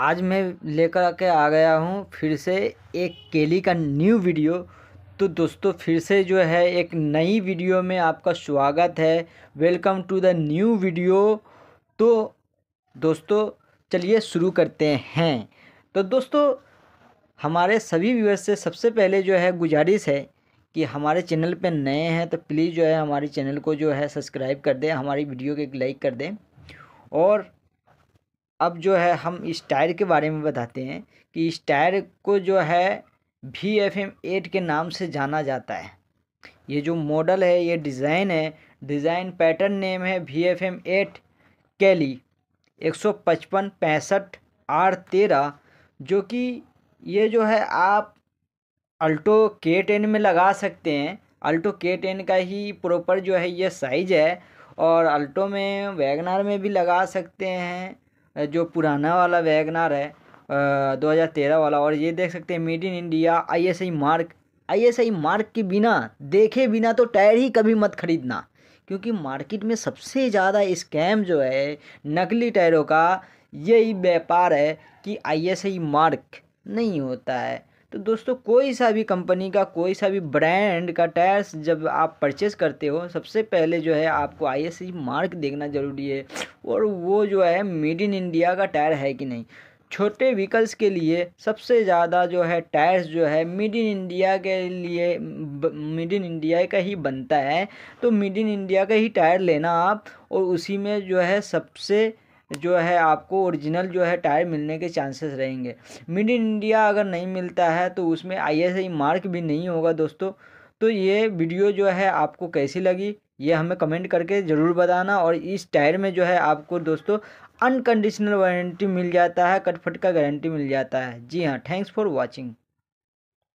आज मैं लेकर के आ गया हूँ फिर से एक केली का न्यू वीडियो तो दोस्तों फिर से जो है एक नई वीडियो में आपका स्वागत है welcome to the new video तो दोस्तों चलिए शुरू करते हैं तो दोस्तों हमारे सभी व्यूअर्स से सबसे पहले जो है गुजारिश है कि हमारे चैनल पे नए हैं तो प्लीज़ जो है हमारे चैनल को जो है सब्सक्राइब कर दें हमारी वीडियो को एक लाइक कर दें और अब जो है हम इस टायर के बारे में बताते हैं कि इस टायर को जो है वी एफ एम एट के नाम से जाना जाता है ये जो मॉडल है ये डिज़ाइन है डिज़ाइन पैटर्न नेम है वी एफ एम एट कैली एक सौ पचपन पैंसठ आर तेरह जो कि ये जो है आप अल्टो के टेन में लगा सकते हैं अल्टो के टेन का ही प्रॉपर जो है ये साइज़ है और अल्टो में वैगनार में भी लगा सकते हैं जो पुराना वाला वैगनार है दो हज़ार तेरह वाला और ये देख सकते हैं made in India I S I mark I S I mark के बिना देखे बिना तो टायर ही कभी मत खरीदना क्योंकि मार्केट में सबसे ज़्यादा स्कैम जो है नकली टायरों का यही व्यापार है कि आई एस आई मार्क नहीं होता है तो दोस्तों कोई सा भी कंपनी का कोई सा भी ब्रांड का टायर्स जब आप परचेस करते हो सबसे पहले जो है आपको आईएससी मार्क देखना ज़रूरी है और वो जो है मेड इन इंडिया का टायर है कि नहीं छोटे व्हीकल्स के लिए सबसे ज़्यादा जो है टायर्स जो है मिड इन इंडिया के लिए मिड इन इंडिया का ही बनता है तो मिड इन इंडिया का ही टायर लेना आप और उसी में जो है सबसे जो है आपको ओरिजिनल जो है टायर मिलने के चांसेस रहेंगे मिड इन इंडिया अगर नहीं मिलता है तो उसमें आई मार्क भी नहीं होगा दोस्तों तो ये वीडियो जो है आपको कैसी लगी ये हमें कमेंट करके ज़रूर बताना और इस टायर में जो है आपको दोस्तों अनकंडीशनल वारंटी मिल जाता है कटफट का गारंटी मिल जाता है जी हाँ थैंक्स फॉर वॉचिंग